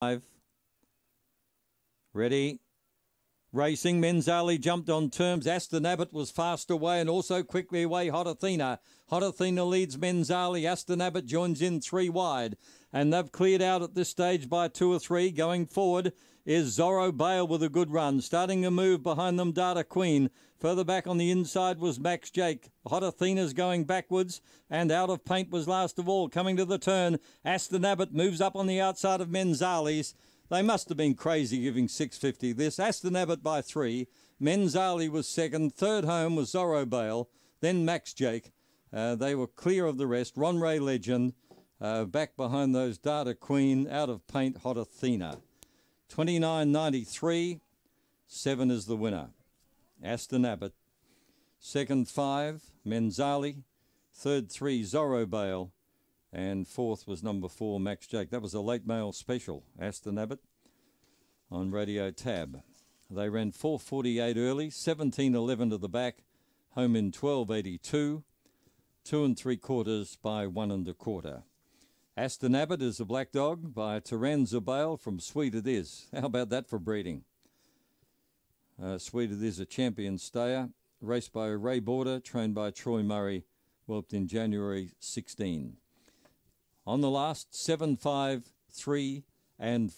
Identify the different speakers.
Speaker 1: Five. Ready. Racing Menzali jumped on terms. Aston Abbott was fast away and also quickly away Hot Athena. Hot Athena leads Menzali. Aston Abbott joins in three wide. And they've cleared out at this stage by two or three. Going forward is Zorro Bale with a good run. Starting a move behind them, Data Queen. Further back on the inside was Max Jake. Hot Athena's going backwards and out of paint was last of all. Coming to the turn, Aston Abbott moves up on the outside of Menzali's. They must have been crazy giving 650 this. Aston Abbott by three. Menzali was second. Third home was Zorro Bale. Then Max Jake. Uh, they were clear of the rest. Ron Ray Legend. Uh, back behind those Data Queen, out of paint, Hot Athena. 29.93, seven is the winner. Aston Abbott. Second, five, Menzali. Third, three, Zorro Bale. And fourth was number four, Max Jake. That was a late mail special, Aston Abbott on Radio Tab. They ran 4.48 early, 17.11 to the back, home in 12.82, two and three quarters by one and a quarter. Aston Abbott is a black dog by Taranza Bale from Sweet It Is. How about that for breeding? Uh, Sweet It Is a champion stayer, raced by Ray Border, trained by Troy Murray, whelped in January 16 on the last 7, 5, 3, and 4.